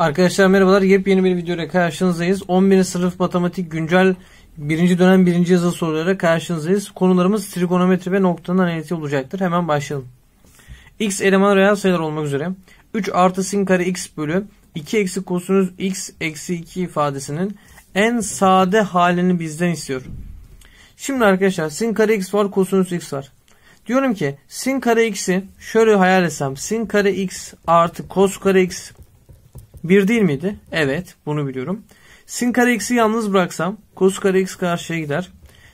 Arkadaşlar merhabalar. Yepyeni bir videoyla karşınızdayız. 11. sınıf matematik güncel 1. dönem 1. yazılı sorulara karşınızdayız. Konularımız trigonometri ve noktanın analitiği olacaktır. Hemen başlayalım. X eleman reel sayılar olmak üzere 3 artı sin kare x bölü 2 eksi kosinüs x eksi 2 ifadesinin en sade halini bizden istiyor. Şimdi arkadaşlar sin kare x var kosinüs x var. Diyorum ki sin kare x'i şöyle hayal etsem sin kare x artı kos kare x 1 değil miydi? Evet bunu biliyorum. Sin kare x'i yalnız bıraksam cos kare x karşıya gider.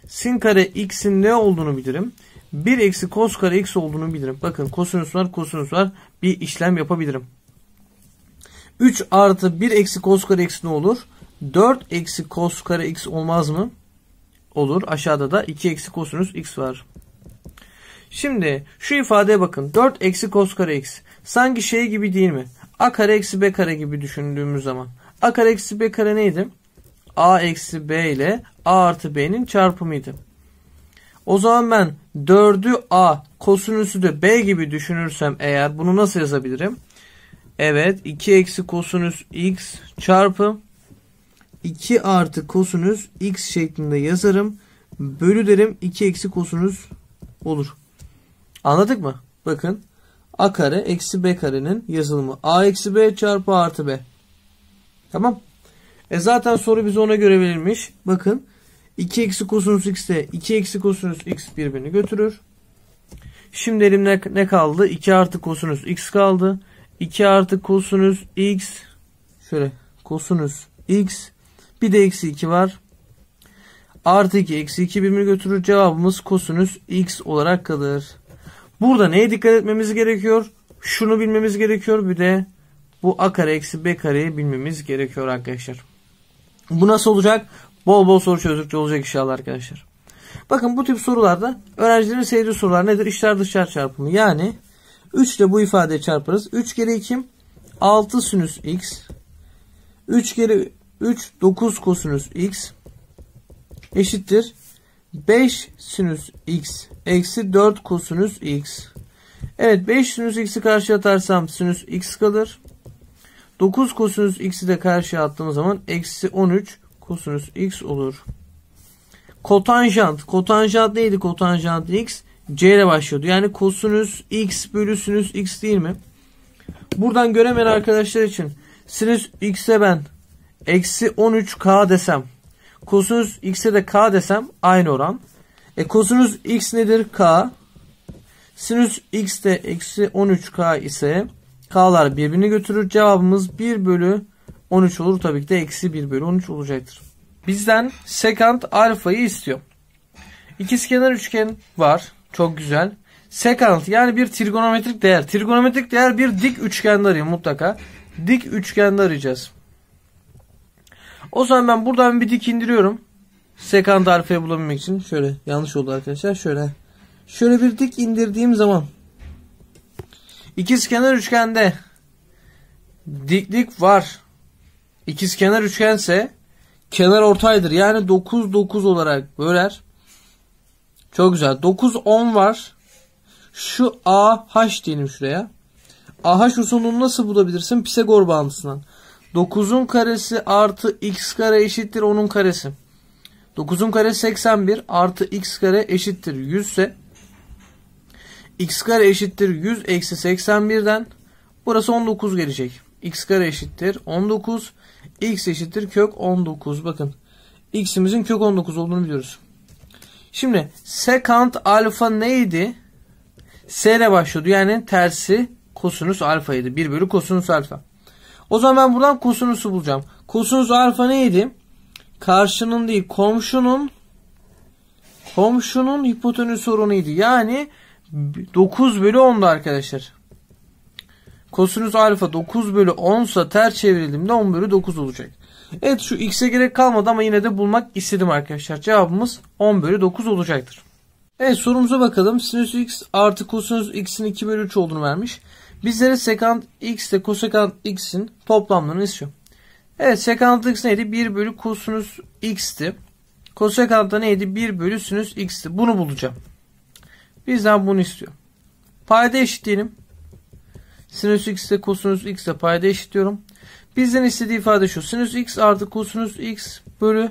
Sin kare x'in ne olduğunu bilirim. 1 eksi cos kare x olduğunu bilirim. Bakın kosinüs var kosinüs var bir işlem yapabilirim. 3 artı 1 eksi cos kare x ne olur? 4 eksi cos kare x olmaz mı? Olur. Aşağıda da 2 eksi kosinüs x var. Şimdi şu ifadeye bakın. 4 eksi cos kare x. Sanki şey gibi değil mi? a kare eksi b kare gibi düşündüğümüz zaman a kare eksi b kare neydi? a eksi b ile a artı b'nin çarpımıydı. O zaman ben 4'ü a kosinüsü de b gibi düşünürsem eğer bunu nasıl yazabilirim? Evet 2 eksi kosinüs x çarpı 2 artı kosinüs x şeklinde yazarım. Bölü derim 2 eksi kosinüs olur. Anladık mı? Bakın a kare eksi b karenin yazılımı. a eksi b çarpı artı b. Tamam. E zaten soru bize ona göre verilmiş. Bakın 2 eksi kosinüs de 2 eksi kosinüs x birbirini götürür. Şimdi elimde ne kaldı? 2 artı kosinüs x kaldı. 2 artı kosinüs x şöyle kosinüs x bir de eksi 2 var. Artı 2 eksi 2 birbirini götürür. Cevabımız kosinüs x olarak kalır. Burada neye dikkat etmemiz gerekiyor? Şunu bilmemiz gerekiyor. Bir de bu a kare eksi b kareyi bilmemiz gerekiyor arkadaşlar. Bu nasıl olacak? Bol bol soru çözdükçe olacak inşallah arkadaşlar. Bakın bu tip sorularda öğrencilerin sevdiği sorular nedir? İçler dışlar çarpımı. Yani 3 ile bu ifadeyi çarparız. 3 kere 2 6 sinüs x 3 kere 3 9 kosinüs x eşittir 5 sinüs x eksi 4 kosinüs x. Evet 5 sinüs x'i karşıya atarsam sinüs x kalır. 9 kosinüs x'i de karşıya attığımız zaman eksi 13 kosinüs x olur. Kotanjant. Kotanjant neydi kotanjant x? C ile başlıyordu. Yani kosinüs x bölü sinüs x değil mi? Buradan göremeyen arkadaşlar için sinüs x'e ben eksi 13k desem Kosinüs x'e de k desem aynı oran. E kosinüs x nedir? K. Sinüs x de eksi 13k ise k'lar birbirini götürür. Cevabımız 1 bölü 13 olur. Tabii ki de eksi 1 bölü 13 olacaktır. Bizden sekant alfayı istiyor. kenar üçgen var. Çok güzel. Sekant yani bir trigonometrik değer. Trigonometrik değer bir dik üçgende arıyor mutlaka. Dik üçgende arayacağız. O zaman ben buradan bir dik indiriyorum. Sekant alfayı bulabilmek için. Şöyle yanlış oldu arkadaşlar. Şöyle. Şöyle bir dik indirdiğim zaman ikizkenar üçgende diklik var. İkizkenar üçgense kenar ortaydır. Yani 9 9 olarak böler. Çok güzel. 9 10 var. Şu AH diyelim şuraya. AH usulünü nasıl bulabilirsin? Pisagor bağıntısından. 9'un karesi artı x kare eşittir 10'un karesi. 9'un kare 81 artı x kare eşittir 100 ise x kare eşittir 100 eksi 81'den burası 19 gelecek. x kare eşittir 19 x eşittir kök 19 bakın x'imizin kök 19 olduğunu biliyoruz. Şimdi secant alfa neydi? S ile başlıyordu yani tersi kosinüs alfaydı 1 bölü kosinüs alfa. O zaman ben buradan kosinusu bulacağım. Kosinüs alfa neydi? Karşının değil komşunun komşunun hipotenüs oranıydı. Yani 9 bölü 10'du arkadaşlar. Kosinüs alfa 9 bölü 10 sa ter çevirildiğimde 10 bölü 9 olacak. Evet şu x'e gerek kalmadı ama yine de bulmak istedim arkadaşlar. Cevabımız 10 bölü 9 olacaktır. Evet sorumuza bakalım. Sinüs x artı kosinüs x'in 2 bölü 3 olduğunu vermiş. Bizlere sekant x ile kosekant x'in toplamlarını istiyor. Evet sekant x neydi? 1 bölü kosinüs x'ti. Kosekant da neydi? 1 bölü sinüs x'ti. Bunu bulacağım. Bizden bunu istiyor. Payda eşitleyelim. Sinüs x ile kosinüs x ile payda eşitliyorum. Bizden istediği ifade şu. Sinüs x artı kosinüs x bölü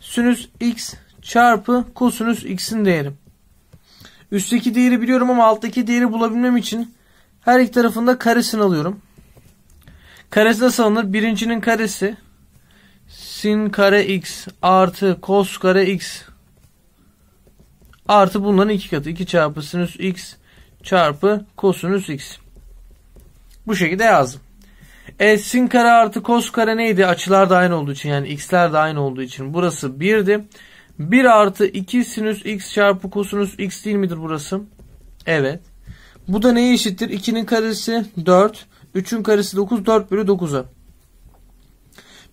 sinüs x çarpı kosinüs x'in değeri. Üstteki değeri biliyorum ama alttaki değeri bulabilmem için her iki tarafında karesini alıyorum. Karesi nasıl alınır? Birincinin karesi sin kare x artı kos kare x artı bunların iki katı. 2 çarpı sinüs x çarpı kosinüs x. Bu şekilde yazdım. E sin kare artı kos kare neydi? Açılar da aynı olduğu için yani x'ler de aynı olduğu için burası 1'di. 1 artı 2 sinüs x çarpı kosinüs x değil midir burası? Evet. Bu da neye eşittir? 2'nin karesi 4. 3'ün karesi 9. 4 bölü 9'a.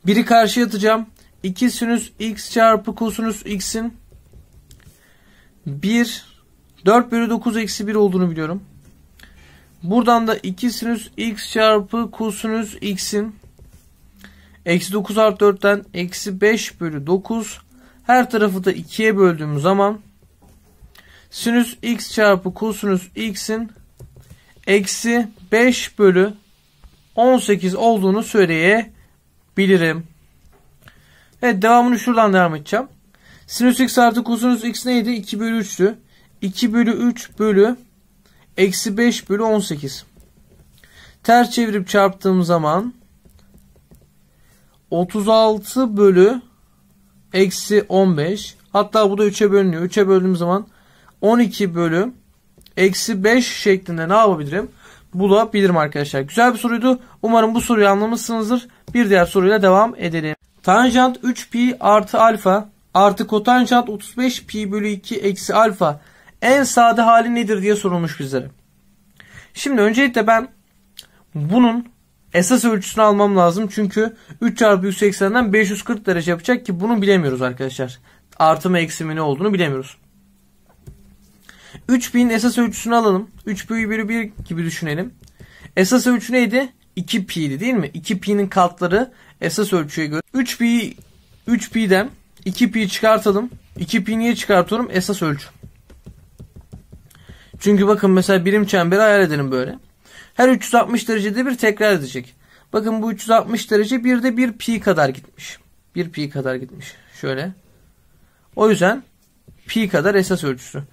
1'i karşıya atacağım. 2 sinüs x çarpı kosinüs x'in 1 4 bölü 9 eksi 1 olduğunu biliyorum. Buradan da 2 sinüs x çarpı kosinüs x'in eksi 9 artı 4'ten eksi 5 bölü 9 her tarafı da 2'ye böldüğümüz zaman sinüs x çarpı kosinüs x'in eksi 5 bölü 18 olduğunu söyleyebilirim. Evet devamını şuradan devam edeceğim. Sinüs x artı kosinüs x neydi? 2 bölü 3'tü. 2 bölü 3 bölü eksi 5 bölü 18. Ter çevirip çarptığım zaman 36 bölü eksi 15. Hatta bu da 3'e bölünüyor. 3'e böldüğüm zaman 12 bölü eksi 5 şeklinde ne yapabilirim? Bulabilirim arkadaşlar. Güzel bir soruydu. Umarım bu soruyu anlamışsınızdır. Bir diğer soruyla devam edelim. Tanjant 3pi artı alfa artı kotanjant 35pi bölü 2 eksi alfa en sade hali nedir diye sorulmuş bizlere. Şimdi öncelikle ben bunun esas ölçüsünü almam lazım. Çünkü 3 çarpı 180'den 540 derece yapacak ki bunu bilemiyoruz arkadaşlar. Artı mı eksi mi ne olduğunu bilemiyoruz. 3000 esas ölçüsünü alalım. 3 bölü 1'i 1 gibi düşünelim. Esas ölçü neydi? 2 pi'ydi değil mi? 2 pi'nin katları esas ölçüye göre. 3 pi 3 pi'den 2 pi çıkartalım. 2 pi niye çıkartıyorum? Esas ölçü. Çünkü bakın mesela birim çemberi hayal edelim böyle. Her 360 derecede bir tekrar edecek. Bakın bu 360 derece bir de 1 pi kadar gitmiş. 1 pi kadar gitmiş. Şöyle. O yüzden pi kadar esas ölçüsü.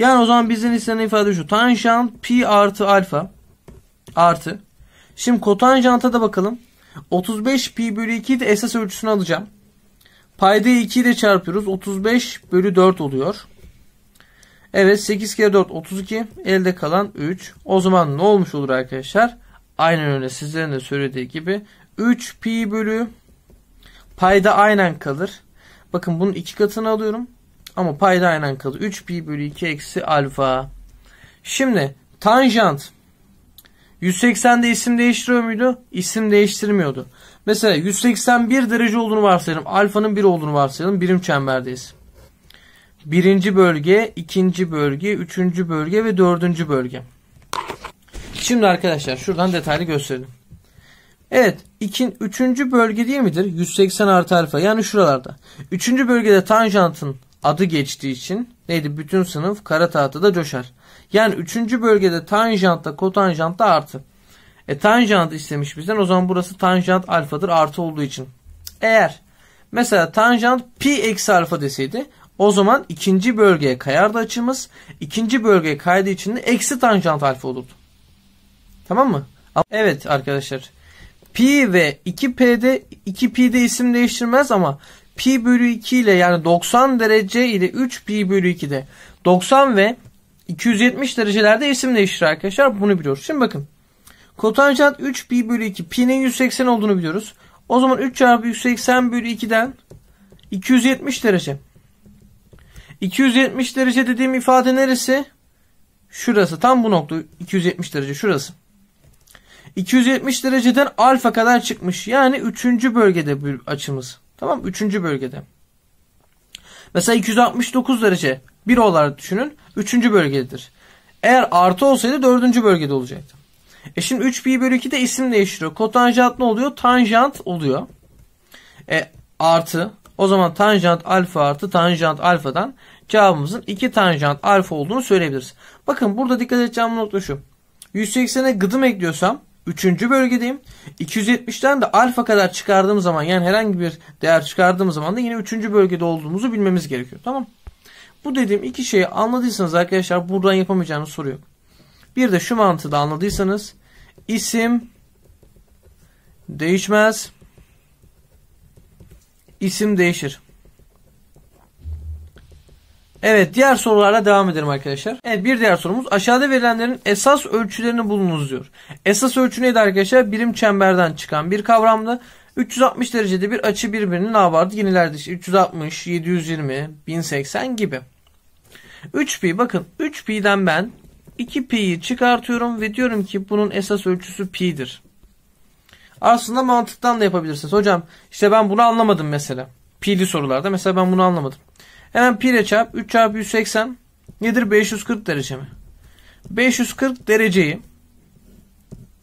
Yani o zaman bizden istenen ifade şu. Tanjant pi artı alfa artı. Şimdi kotanjanta da bakalım. 35 pi bölü 2'yi de esas ölçüsünü alacağım. Payda 2 ile çarpıyoruz. 35 bölü 4 oluyor. Evet 8 kere 4 32. Elde kalan 3. O zaman ne olmuş olur arkadaşlar? Aynen öyle sizlerin de söylediği gibi. 3 pi bölü payda aynen kalır. Bakın bunun iki katını alıyorum. Ama payda aynen kaldı. 3 pi bölü 2 eksi alfa. Şimdi tanjant 180'de isim değiştiriyor muydu? İsim değiştirmiyordu. Mesela 181 derece olduğunu varsayalım. Alfanın 1 olduğunu varsayalım. Birim çemberdeyiz. Birinci bölge, ikinci bölge, üçüncü bölge ve dördüncü bölge. Şimdi arkadaşlar şuradan detaylı gösterelim. Evet. Ikin, üçüncü bölge değil midir? 180 artı alfa. Yani şuralarda. Üçüncü bölgede tanjantın adı geçtiği için neydi? Bütün sınıf kara tahtada coşar. Yani üçüncü bölgede tanjant da kotanjant da artı. E tanjant istemiş bizden. O zaman burası tanjant alfadır artı olduğu için. Eğer mesela tanjant pi eksi alfa deseydi o zaman ikinci bölgeye kayardı açımız. ikinci bölgeye kaydığı için de eksi tanjant alfa olurdu. Tamam mı? Evet arkadaşlar. Pi ve 2P'de 2P'de isim değiştirmez ama pi bölü 2 ile yani 90 derece ile 3 pi bölü 2'de 90 ve 270 derecelerde isim değiştirir arkadaşlar. Bunu biliyoruz. Şimdi bakın. Kotanjant 3 pi bölü 2. Pi'nin 180 olduğunu biliyoruz. O zaman 3 çarpı 180 bölü 2'den 270 derece. 270 derece dediğim ifade neresi? Şurası. Tam bu nokta. 270 derece. Şurası. 270 dereceden alfa kadar çıkmış. Yani 3. bölgede bir açımız. Tamam Üçüncü bölgede. Mesela 269 derece 1 olarak düşünün. Üçüncü bölgededir. Eğer artı olsaydı dördüncü bölgede olacaktı. E şimdi 3 pi bölü 2 de isim değiştiriyor. Kotanjant ne oluyor? Tanjant oluyor. E artı. O zaman tanjant alfa artı tanjant alfadan cevabımızın 2 tanjant alfa olduğunu söyleyebiliriz. Bakın burada dikkat edeceğim nokta şu. 180'e gıdım ekliyorsam Üçüncü bölgedeyim. 270'ten de alfa kadar çıkardığım zaman yani herhangi bir değer çıkardığım zaman da yine üçüncü bölgede olduğumuzu bilmemiz gerekiyor. Tamam. Bu dediğim iki şeyi anladıysanız arkadaşlar buradan yapamayacağınız soru yok. Bir de şu mantığı da anladıysanız isim değişmez. İsim değişir. Evet diğer sorularla devam edelim arkadaşlar. Evet bir diğer sorumuz aşağıda verilenlerin esas ölçülerini bulunuz diyor. Esas ölçü neydi arkadaşlar? Birim çemberden çıkan bir kavramdı. 360 derecede bir açı birbirinin ne vardı? Yenilerdi. İşte 360, 720, 1080 gibi. 3pi bakın 3pi'den ben 2pi'yi çıkartıyorum ve diyorum ki bunun esas ölçüsü pi'dir. Aslında mantıktan da yapabilirsiniz. Hocam işte ben bunu anlamadım mesela. Pi'li sorularda mesela ben bunu anlamadım. Hemen pire çarp 3 çarpı 180 nedir 540 derece mi? 540 dereceyi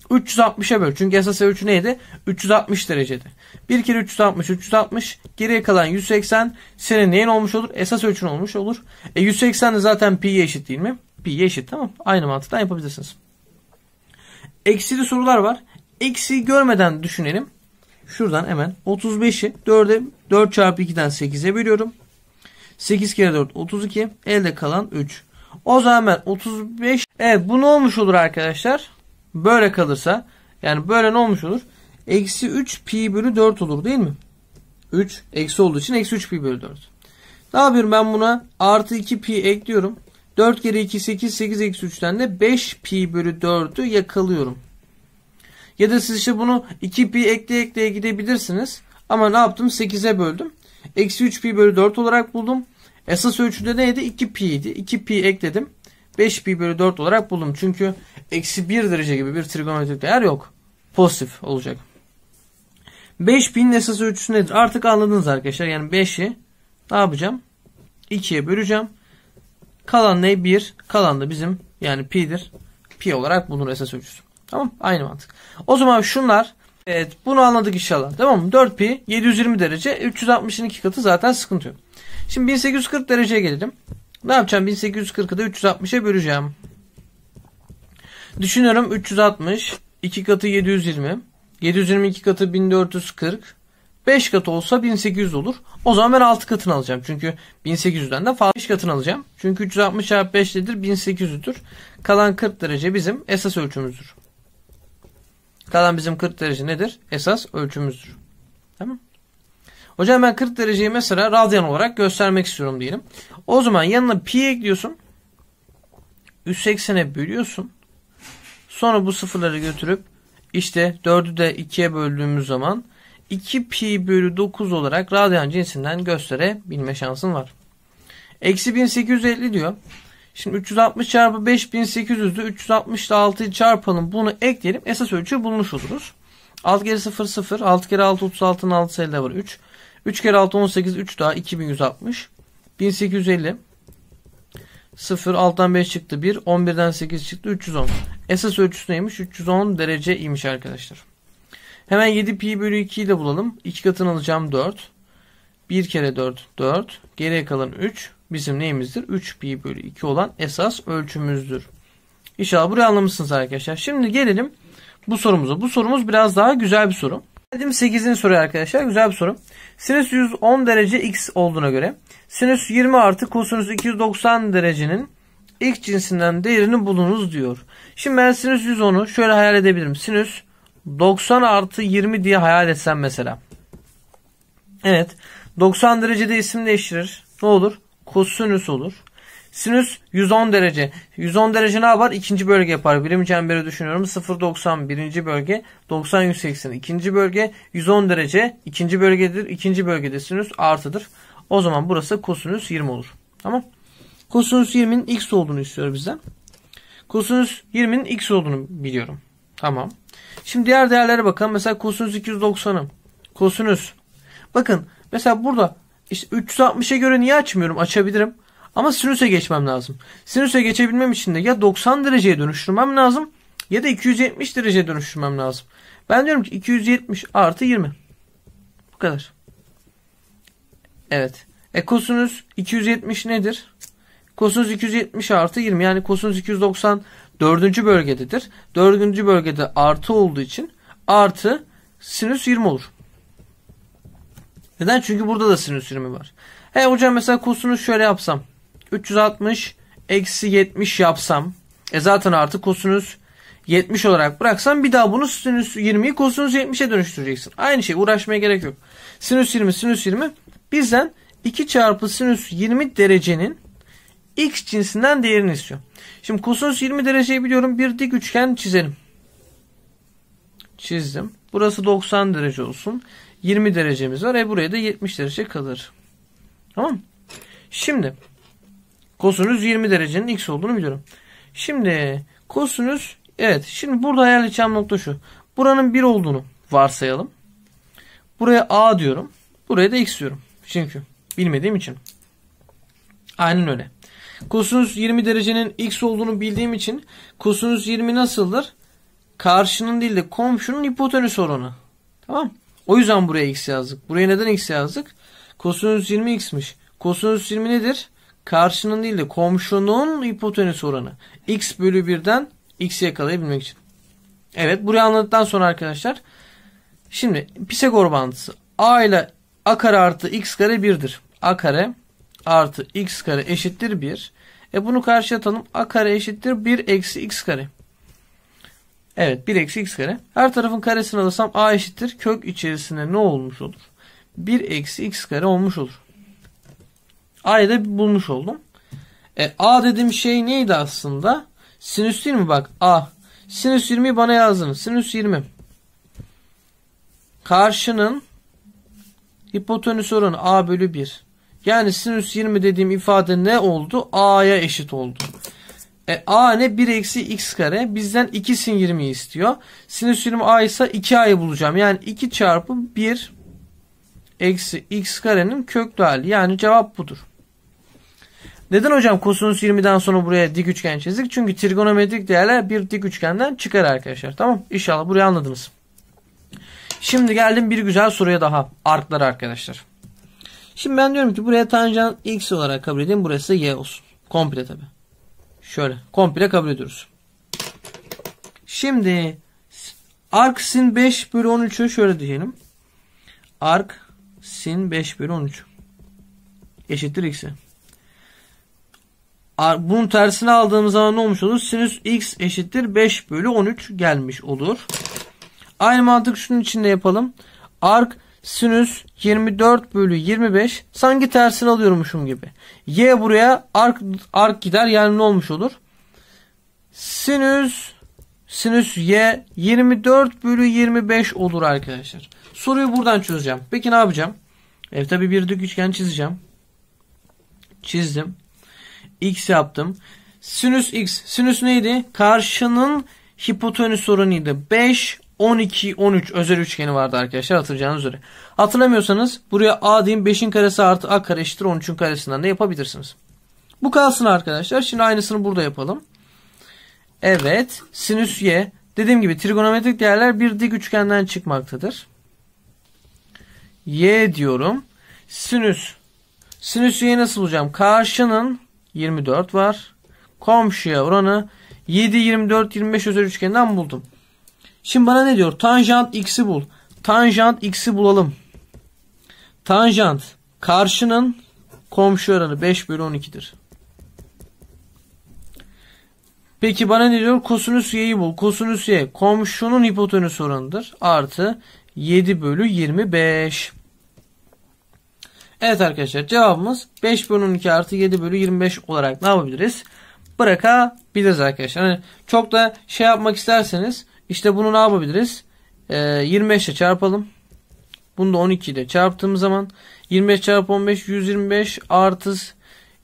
360'a böl. Çünkü esas ölçü neydi? 360 derecede. Bir kere 360, 360. Geriye kalan 180 senin neyin olmuş olur? Esas ölçün olmuş olur. E 180 de zaten pi'ye eşit değil mi? Pi'ye eşit tamam. Aynı mantıktan yapabilirsiniz. Eksili sorular var. Eksi görmeden düşünelim. Şuradan hemen 35'i 4'e 4 çarpı 2'den 8'e bölüyorum. 8 kere 4 32. Elde kalan 3. O zaman 35. Evet bu ne olmuş olur arkadaşlar? Böyle kalırsa. Yani böyle ne olmuş olur? Eksi 3 pi bölü 4 olur değil mi? 3 eksi olduğu için eksi 3 pi bölü 4. Ne yapıyorum ben buna? Artı 2 pi ekliyorum. 4 kere 2 8 8 eksi 3'ten de 5 pi bölü 4'ü yakalıyorum. Ya da siz işte bunu 2 pi ekleye ekleye gidebilirsiniz. Ama ne yaptım? 8'e böldüm. Eksi 3 pi bölü 4 olarak buldum. Esas ölçüde neydi? 2 pi idi. 2 pi ekledim. 5 pi bölü 4 olarak buldum. Çünkü eksi 1 derece gibi bir trigonometrik değer yok. Pozitif olacak. 5000'in esas ölçüsü nedir? Artık anladınız arkadaşlar. Yani 5'i ne yapacağım? 2'ye böleceğim. Kalan ne? 1. Kalan da bizim yani pi'dir. Pi olarak bulunur esas ölçüsü. Tamam. Aynı mantık. O zaman şunlar Evet bunu anladık inşallah. Tamam mı? 4 pi 720 derece 360'ın iki katı zaten sıkıntı yok. Şimdi 1840 dereceye gelelim. Ne yapacağım? 1840'ı da 360'a böleceğim. Düşünüyorum 360 2 katı 720 720 722 katı 1440 5 katı olsa 1800 olur. O zaman ben 6 katını alacağım. Çünkü 1800'den de fazla 5 katını alacağım. Çünkü 360 çarpı 5 nedir? 1800'dür. Kalan 40 derece bizim esas ölçümüzdür. Kalan bizim 40 derece nedir? Esas ölçümüzdür. Tamam. Hocam ben 40 dereceyi mesela radyan olarak göstermek istiyorum diyelim. O zaman yanına pi ekliyorsun. 180'e bölüyorsun. Sonra bu sıfırları götürüp işte 4'ü de 2'ye böldüğümüz zaman 2 pi bölü 9 olarak radyan cinsinden gösterebilme şansın var. Eksi 1850 diyor. Şimdi 360 çarpı 5800'dü. 360 ile 6'yı çarpalım. Bunu ekleyelim. Esas ölçü bulmuş oluruz. 6 kere 0 0. 6 kere 6 36'nın 6 elde var 3. 3 kere 6 18 3 daha 2160. 1850. 0 6'dan 5 çıktı 1. 11'den 8 çıktı 310. Esas ölçüsü neymiş? 310 derece imiş arkadaşlar. Hemen 7 pi bölü 2 ile bulalım. 2 katını alacağım 4. 1 kere 4 4. Geriye kalan 3 bizim neyimizdir? 3pi bölü 2 olan esas ölçümüzdür. İnşallah burayı anlamışsınız arkadaşlar. Şimdi gelelim bu sorumuza. Bu sorumuz biraz daha güzel bir soru. Geldim soru soruya arkadaşlar. Güzel bir soru. Sinüs 110 derece x olduğuna göre sinüs 20 artı kosinüs 290 derecenin ilk cinsinden değerini bulunuz diyor. Şimdi ben sinüs 110'u şöyle hayal edebilirim. Sinüs 90 artı 20 diye hayal etsem mesela. Evet. 90 derecede isim değiştirir. Ne olur? kosinüs olur. Sinüs 110 derece. 110 derece ne yapar? İkinci bölge yapar. Birim çemberi düşünüyorum. 0.90 birinci bölge. 90 180 ikinci bölge. 110 derece ikinci bölgedir. İkinci bölgede sinüs artıdır. O zaman burası kosinüs 20 olur. Tamam. Kosinüs 20'nin x olduğunu istiyor bizden. Kosinüs 20'nin x olduğunu biliyorum. Tamam. Şimdi diğer değerlere bakalım. Mesela kosinüs 290'ı. Kosinüs. Bakın mesela burada işte 360'a göre niye açmıyorum? Açabilirim. Ama sinüse geçmem lazım. Sinüse geçebilmem için de ya 90 dereceye dönüştürmem lazım ya da 270 dereceye dönüştürmem lazım. Ben diyorum ki 270 artı 20. Bu kadar. Evet. E kosinüs 270 nedir? Kosinüs 270 artı 20 yani kosinüs 290 dördüncü bölgededir. Dördüncü bölgede artı olduğu için artı sinüs 20 olur. Neden? Çünkü burada da sinüs 20 var. He hocam mesela kosinüs şöyle yapsam. 360 eksi 70 yapsam. E zaten artık kosinüs 70 olarak bıraksam, bir daha bunu sinüs 20'yi kosinüs 70'e dönüştüreceksin. Aynı şey uğraşmaya gerek yok. Sinüs 20 sinüs 20 bizden 2 çarpı sinüs 20 derecenin x cinsinden değerini istiyor. Şimdi kosinüs 20 dereceyi biliyorum bir dik üçgen çizelim. Çizdim. Burası 90 derece olsun. 20 derecemiz var. E buraya da 70 derece kalır. Tamam Şimdi kosinüs 20 derecenin x olduğunu biliyorum. Şimdi kosinüs evet şimdi burada ayarlayacağım nokta şu. Buranın 1 olduğunu varsayalım. Buraya a diyorum. Buraya da x diyorum. Çünkü bilmediğim için. Aynen öyle. Kosinüs 20 derecenin x olduğunu bildiğim için kosinüs 20 nasıldır? Karşının değil de komşunun hipotenüs oranı. Tamam mı? O yüzden buraya x yazdık. Buraya neden x yazdık? Kosinüs 20x'miş. Kosinüs 20 nedir? Karşının değil de komşunun hipotenüs oranı. x bölü 1'den x'i yakalayabilmek için. Evet burayı anladıktan sonra arkadaşlar. Şimdi Pisagor bağıntısı. a ile a kare artı x kare 1'dir. a kare artı x kare eşittir 1. E bunu karşıya atalım. a kare eşittir 1 eksi x kare. Evet 1 eksi x kare. Her tarafın karesini alırsam a eşittir. Kök içerisinde ne olmuş olur? 1 eksi x kare olmuş olur. A'yı da bulmuş oldum. E, a dediğim şey neydi aslında? Sinüs değil mi bak a. Sinüs 20'yi bana yazdınız. Sinüs 20. Karşının hipotenüs oranı a bölü 1. Yani sinüs 20 dediğim ifade ne oldu? a'ya eşit oldu. E, a ne 1 eksi x kare bizden 2 sin 20 istiyor. Sinüs 20 a ise 2a'yı bulacağım. Yani 2 çarpı 1 eksi x karenin köklü hali. Yani cevap budur. Neden hocam kosinüs 20'den sonra buraya dik üçgen çizdik? Çünkü trigonometrik değerler bir dik üçgenden çıkar arkadaşlar. Tamam İnşallah burayı anladınız. Şimdi geldim bir güzel soruya daha. Arklar arkadaşlar. Şimdi ben diyorum ki buraya tanjant x olarak kabul edeyim. Burası y olsun. Komple tabii. Şöyle komple kabul ediyoruz. Şimdi arc sin 5 bölü 13'ü şöyle diyelim. Arc sin 5 bölü 13 eşittir x'e. Bunun tersini aldığımız zaman ne olmuş olur? Sinüs x eşittir 5 bölü 13 gelmiş olur. Aynı mantık şunun için de yapalım. Arc sinüs 24 bölü 25 sanki tersini alıyormuşum gibi. Y buraya ark, ark gider yani ne olmuş olur? Sinüs sinüs y 24 bölü 25 olur arkadaşlar. Soruyu buradan çözeceğim. Peki ne yapacağım? E tabi bir dik üçgen çizeceğim. Çizdim. X yaptım. Sinüs x. Sinüs neydi? Karşının hipotenüs oranıydı. 5 12-13 özel üçgeni vardı arkadaşlar hatırlayacağınız üzere. Hatırlamıyorsanız buraya a diyeyim 5'in karesi artı a kare eşittir 13'ün karesinden de yapabilirsiniz. Bu kalsın arkadaşlar. Şimdi aynısını burada yapalım. Evet sinüs y dediğim gibi trigonometrik değerler bir dik üçgenden çıkmaktadır. y diyorum. Sinüs. Sinüs y'yi nasıl bulacağım? Karşının 24 var. Komşuya oranı 7, 24, 25 özel üçgeninden buldum. Şimdi bana ne diyor? Tanjant x'i bul. Tanjant x'i bulalım. Tanjant karşının komşu oranı 5 bölü 12'dir. Peki bana ne diyor? Kosinüs y'yi bul. Kosinüs y komşunun hipotenüs oranıdır. Artı 7 bölü 25. Evet arkadaşlar cevabımız 5 bölü 12 artı 7 bölü 25 olarak ne yapabiliriz? Bırakabiliriz arkadaşlar. Hani çok da şey yapmak isterseniz işte bunu ne yapabiliriz? E, 25 ile çarpalım. Bunu da 12 ile çarptığımız zaman 25 çarpı 15 125 artı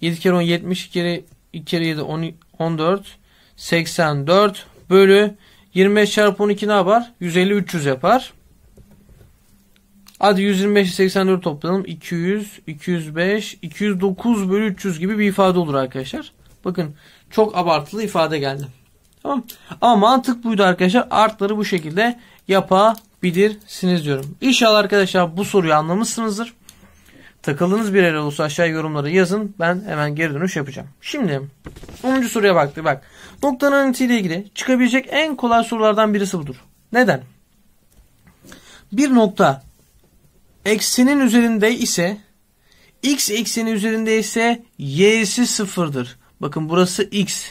7 kere 10 70 kere 2 kere 7 10, 14 84 bölü 25 çarpı 12 ne yapar? 150 300 yapar. Hadi 125 ile 84 toplayalım. 200, 205, 209 bölü 300 gibi bir ifade olur arkadaşlar. Bakın çok abartılı ifade geldi. Tamam. Ama mantık buydu arkadaşlar. Artları bu şekilde yapabilirsiniz diyorum. İnşallah arkadaşlar bu soruyu anlamışsınızdır. Takıldığınız bir yer olursa aşağı yorumları yazın. Ben hemen geri dönüş yapacağım. Şimdi 10. soruya baktı. Bak noktanın analitiğiyle ilgili çıkabilecek en kolay sorulardan birisi budur. Neden? Bir nokta eksenin üzerinde ise x ekseni üzerinde ise y'si sıfırdır. Bakın burası x.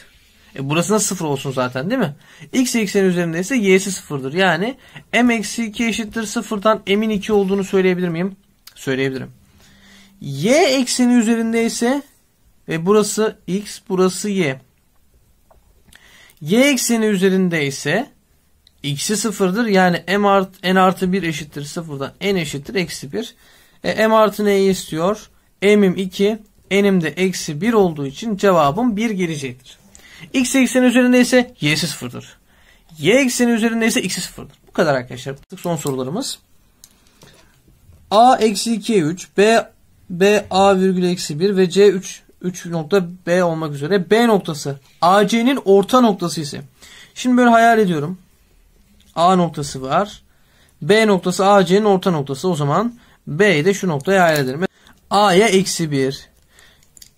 E burasına sıfır olsun zaten değil mi? X ekseni üzerindeyse y'si sıfırdır. Yani m eksi 2 eşittir sıfırdan m'in 2 olduğunu söyleyebilir miyim? Söyleyebilirim. Y ekseni ise ve burası x burası y. Y ekseni ise x'i sıfırdır. Yani m art, n artı 1 eşittir sıfırdan n eşittir eksi 1. E, m artı n'yi istiyor. m'im 2 n'im de eksi 1 olduğu için cevabım 1 gelecektir. X ekseni üzerinde ise y'si sıfırdır. Y ekseni üzerinde ise x'i sıfırdır. Bu kadar arkadaşlar. Son sorularımız. A eksi 2'ye 3, B, B A virgül eksi 1 ve C 3, 3 nokta B olmak üzere B noktası a c'nin orta noktası ise. Şimdi böyle hayal ediyorum. A noktası var. B noktası a c'nin orta noktası. O zaman B'yi de şu noktaya hayal edelim. A'ya eksi 1.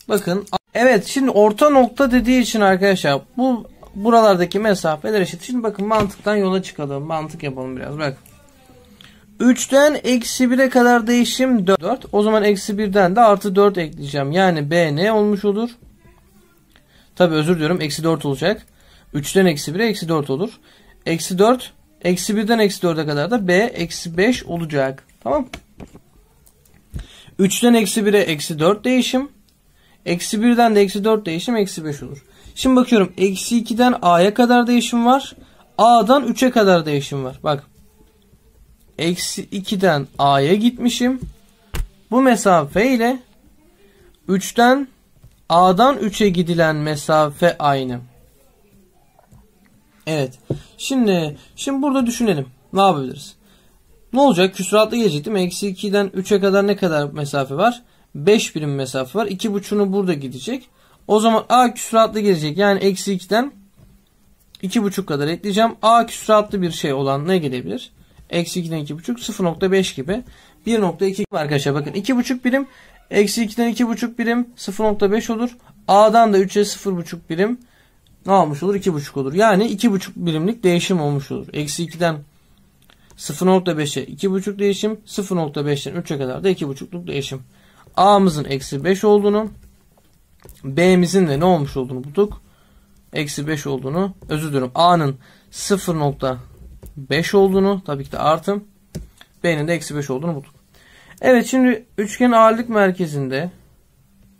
Bakın Evet şimdi orta nokta dediği için arkadaşlar bu buralardaki mesafeler eşit. Şimdi bakın mantıktan yola çıkalım. Mantık yapalım biraz bak. 3'ten eksi 1'e kadar değişim 4. O zaman eksi 1'den de artı 4 ekleyeceğim. Yani B ne olmuş olur? Tabi özür diyorum eksi 4 olacak. 3'ten eksi 1'e eksi 4 olur. Eksi 4 eksi 1'den eksi 4'e kadar da B eksi 5 olacak. Tamam. 3'ten eksi 1'e eksi 4 değişim. Eksi 1'den de eksi 4 değişim eksi 5 olur. Şimdi bakıyorum eksi 2'den a'ya kadar değişim var. A'dan 3'e kadar değişim var. Bak eksi 2'den a'ya gitmişim. Bu mesafe ile 3'ten a'dan 3'e gidilen mesafe aynı. Evet. Şimdi şimdi burada düşünelim. Ne yapabiliriz? Ne olacak? Küsuratlı gelecek değil mi? Eksi 2'den 3'e kadar ne kadar mesafe var? 5 birim mesafe var. 2,5'unu burada gidecek. O zaman A küsuratlı gelecek. Yani eksi 2'den 2,5 kadar ekleyeceğim. A küsuratlı bir şey olan ne gelebilir? Eksi 2'den 2,5 0,5 gibi. 1,2 arkadaşlar bakın 2,5 birim. Eksi 2'den 2,5 birim 0,5 olur. A'dan da 3'e 0,5 birim ne olmuş olur? 2,5 olur. Yani 2,5 birimlik değişim olmuş olur. Eksi 2'den 0.5'e 2,5 değişim, 0.5'ten 3'e kadar da 2,5'luk değişim. A'mızın eksi 5 olduğunu B'mizin de ne olmuş olduğunu bulduk. Eksi 5 olduğunu özür dilerim. A'nın 0.5 olduğunu tabii ki de artım. B'nin de eksi 5 olduğunu bulduk. Evet şimdi üçgen ağırlık merkezinde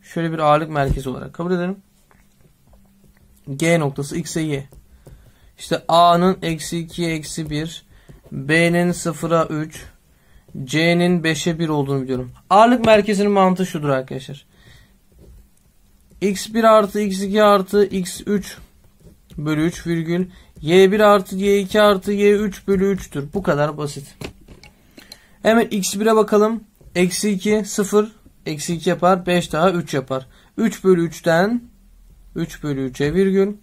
şöyle bir ağırlık merkezi olarak kabul edelim. G noktası X'e Y. İşte A'nın eksi 2'ye eksi 1, B'nin 0'a 3, C'nin 5'e 1 olduğunu biliyorum. Ağırlık merkezinin mantığı şudur arkadaşlar. X1 artı X2 artı X3 bölü 3 virgül Y1 artı Y2 artı Y3 bölü 3'tür. Bu kadar basit. Hemen X1'e bakalım. Eksi 2 0 eksi 2 yapar. 5 daha 3 yapar. 3 bölü 3'ten 3 bölü 3'e virgül.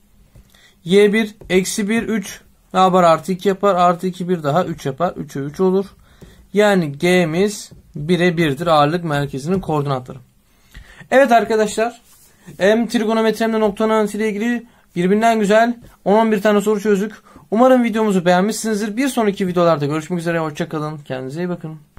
Y1 eksi 1 3 ne yapar? Artı 2 yapar. Artı 2 1 daha 3 yapar. 3'e 3 olur. Yani G'miz bire birdir ağırlık merkezinin koordinatları. Evet arkadaşlar. Hem trigonometri hem de nokta analiziyle ilgili birbirinden güzel 10-11 tane soru çözdük. Umarım videomuzu beğenmişsinizdir. Bir sonraki videolarda görüşmek üzere. Hoşçakalın. Kendinize iyi bakın.